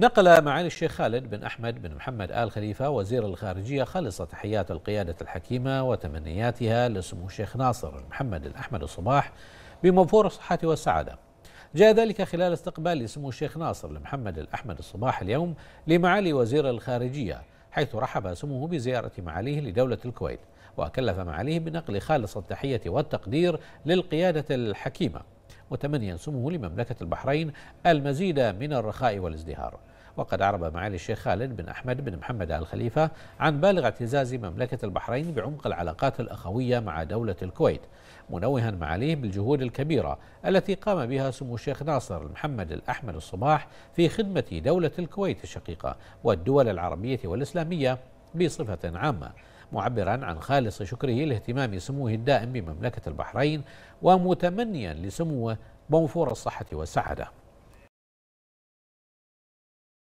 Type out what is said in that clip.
نقل معالي الشيخ خالد بن أحمد بن محمد آل خليفة وزير الخارجية خالص تحيات القيادة الحكيمة وتمنياتها لسمو الشيخ ناصر محمد الأحمد الصباح بموفور الصحة والسعادة جاء ذلك خلال استقبال سمو الشيخ ناصر محمد الأحمد الصباح اليوم لمعالي وزير الخارجية حيث رحب سموه بزيارة معاليه لدولة الكويت وكلف معاليه بنقل خالص التحية والتقدير للقيادة الحكيمة وتمن ينسمه لمملكة البحرين المزيد من الرخاء والازدهار وقد أعرب معالي الشيخ خالد بن أحمد بن محمد آل خليفة عن بالغ اعتزاز مملكة البحرين بعمق العلاقات الأخوية مع دولة الكويت منوها معاليه بالجهود الكبيرة التي قام بها سمو الشيخ ناصر محمد الأحمد الصباح في خدمة دولة الكويت الشقيقة والدول العربية والإسلامية بصفة عامة معبرا عن خالص شكره لاهتمام سموه الدائم بمملكة البحرين ومتمنيا لسموه بوفور الصحة والسعادة